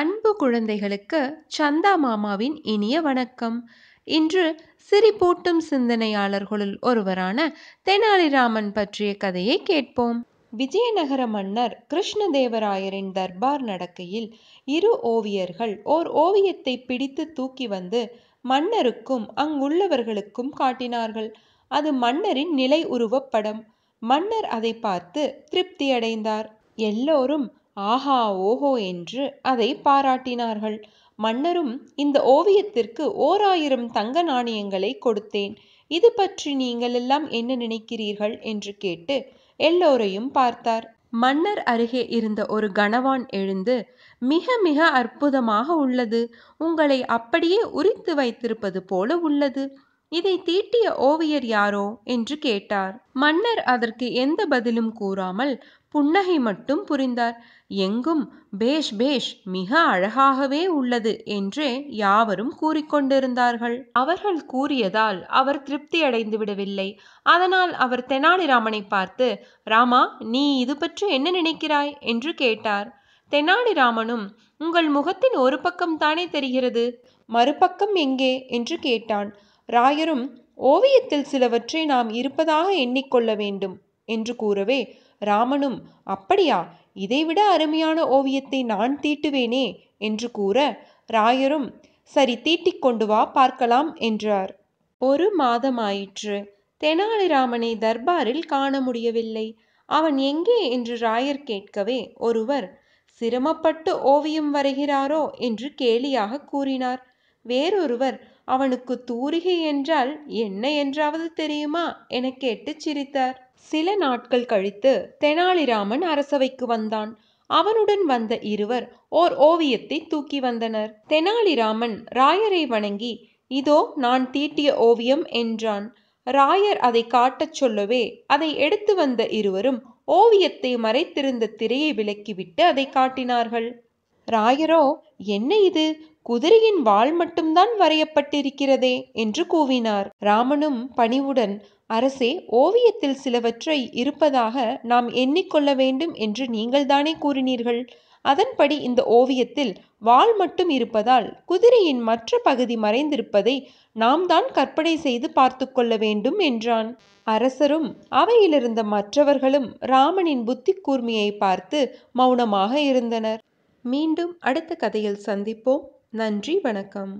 அன்பு குழந்தைகளுக்கு சந்தா மாமாவின் இனிய வணக்கம் இன்று சிரிப்பூட்டும் சிந்தனையாளர்களுள் ஒருவரான தெனாலிராமன் பற்றிய கதையை கேட்போம் விஜயநகர மன்னர் கிருஷ்ணதேவராயரின் தர்பார் நடக்கையில் இரு ஓவியர்கள் ஓர் ஓவியத்தை பிடித்து தூக்கி வந்து மன்னருக்கும் அங்குள்ளவர்களுக்கும் காட்டினார்கள் அது மன்னரின் நிலை உருவப்படம் மன்னர் அதை பார்த்து திருப்தியடைந்தார் எல்லோரும் ஆஹா ஓஹோ என்று அதை பாராட்டினார்கள் மன்னரும் இந்த ஓவியத்திற்கு ஓர் ஆயிரம் தங்க நாணயங்களை கொடுத்தேன் இது பற்றி நீங்கள் எல்லாம் என்ன நினைக்கிறீர்கள் என்று கேட்டு எல்லோரையும் பார்த்தார் மன்னர் அருகே இருந்த ஒரு கணவான் எழுந்து மிக மிக அற்புதமாக உள்ளது உங்களை அப்படியே உரித்து வைத்திருப்பது போல உள்ளது இதை தீட்டிய ஓவியர் யாரோ என்று கேட்டார் மன்னர் அதற்கு எந்த பதிலும் கூறாமல் புன்னகை மட்டும் புரிந்தார் எங்கும் பேஷ் பேஷ் மிக அழகாகவே உள்ளது என்றே யாவரும் கூறிக்கொண்டிருந்தார்கள் அவர்கள் கூறியதால் அவர் திருப்தியடைந்து விடவில்லை அதனால் அவர் தெனாலிராமனை பார்த்து ராமா நீ இது பற்றி என்ன நினைக்கிறாய் என்று கேட்டார் தெனாலிராமனும் உங்கள் முகத்தின் ஒரு பக்கம் தானே தெரிகிறது மறுபக்கம் எங்கே என்று கேட்டான் ராயரும் ஓவியத்தில் சிலவற்றை நாம் இருப்பதாக எண்ணிக்கொள்ள வேண்டும் என்று கூறவே ராமனும் அப்படியா இதைவிட அருமையான ஓவியத்தை நான் தீட்டுவேனே என்று கூற ராயரும் சரி தீட்டிக் கொண்டு வா பார்க்கலாம் என்றார் ஒரு மாதமாயிற்று தெனாலிராமனை தர்பாரில் காண முடியவில்லை அவன் எங்கே என்று ராயர் கேட்கவே ஒருவர் சிரமப்பட்டு ஓவியம் வரைகிறாரோ என்று கேலியாக கூறினார் வேறொருவர் அவனுக்கு தூரிகை என்றால் என்ன என்றாவது தெரியுமா என கேட்டு சிரித்தார் சில நாட்கள் கழித்து தெனாலிராமன் அரசவைக்கு வந்தான் அவனுடன் வந்த இருவர் ஓர் ஓவியத்தை தூக்கி வந்தனர் தெனாலிராமன் ராயரை வணங்கி இதோ நான் தீட்டிய ஓவியம் என்றான் ராயர் அதை காட்டச் சொல்லவே அதை எடுத்து வந்த இருவரும் ஓவியத்தை மறைத்திருந்த திரையை விலக்கிவிட்டு அதை காட்டினார்கள் ராயரோ என்ன இது குதிரையின் வால் மட்டும்தான் வரையப்பட்டிருக்கிறதே என்று கூவினார் ராமனும் பணிவுடன் அரசே ஓவியத்தில் சிலவற்றை இருப்பதாக நாம் எண்ணிக்கொள்ள வேண்டும் என்று நீங்கள்தானே கூறினீர்கள் அதன்படி இந்த ஓவியத்தில் வால் மட்டும் இருப்பதால் குதிரையின் மற்ற பகுதி மறைந்திருப்பதை நாம் தான் கற்பனை செய்து பார்த்து கொள்ள வேண்டும் என்றான் அரசரும் அவையிலிருந்த மற்றவர்களும் ராமனின் புத்தி கூர்மையை பார்த்து மௌனமாக இருந்தனர் மீண்டும் அடுத்த கதையில் சந்திப்போம் நன்றி வணக்கம்